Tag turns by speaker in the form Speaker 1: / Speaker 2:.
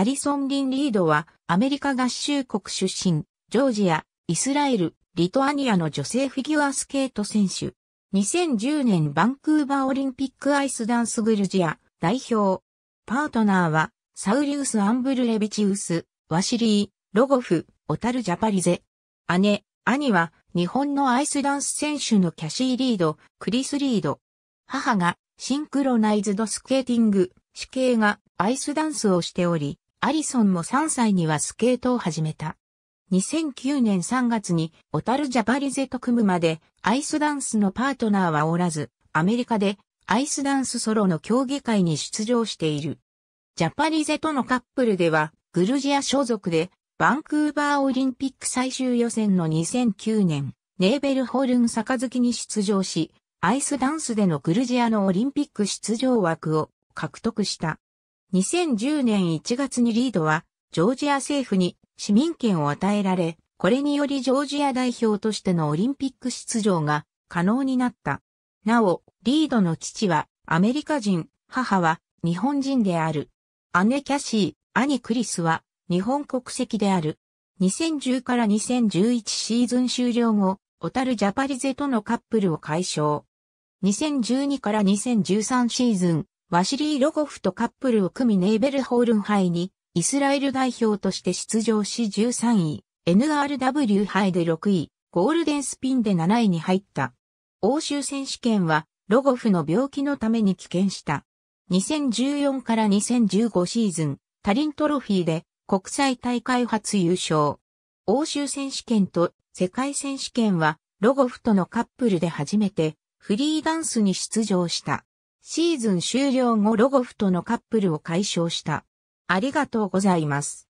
Speaker 1: ア
Speaker 2: リソン・リン・リードは、アメリカ合衆国出身、ジョージア、イスラエル、リトアニアの女性フィギュアスケート選手。2010年バンクーバーオリンピックアイスダンスグルジア代表。パートナーは、サウリウス・アンブルレビチウス、ワシリー、ロゴフ、オタル・ジャパリゼ。姉、兄は、日本のアイスダンス選手のキャシー・リード、クリス・リード。母が、シンクロナイズドスケーティング、死刑がアイスダンスをしており、アリソンも3歳にはスケートを始めた。2009年3月にオタルジャパリゼと組むまでアイスダンスのパートナーはおらず、アメリカでアイスダンスソロの競技会に出場している。ジャパリゼとのカップルではグルジア所属でバンクーバーオリンピック最終予選の2009年、ネーベルホルン杯に出場し、アイスダンスでのグルジアのオリンピック出場枠を獲得した。2010年1月にリードは、ジョージア政府に市民権を与えられ、これによりジョージア代表としてのオリンピック出場が可能になった。なお、リードの父はアメリカ人、母は日本人である。姉キャシー、兄クリスは日本国籍である。2010から2011シーズン終了後、小樽ジャパリゼとのカップルを解消。2012から2013シーズン、ワシリー・ロゴフとカップルを組みネーベルホールン杯に、イスラエル代表として出場し13位、NRW 杯で6位、ゴールデンスピンで7位に入った。欧州選手権は、ロゴフの病気のために棄権した。2014から2015シーズン、タリントロフィーで国際大会初優勝。欧州選手権と世界選手権はロゴフとのカップルで初めてフリーダンスに出場した。シーズン終了後ロゴフとのカップルを解消した。ありがとうご
Speaker 1: ざいます。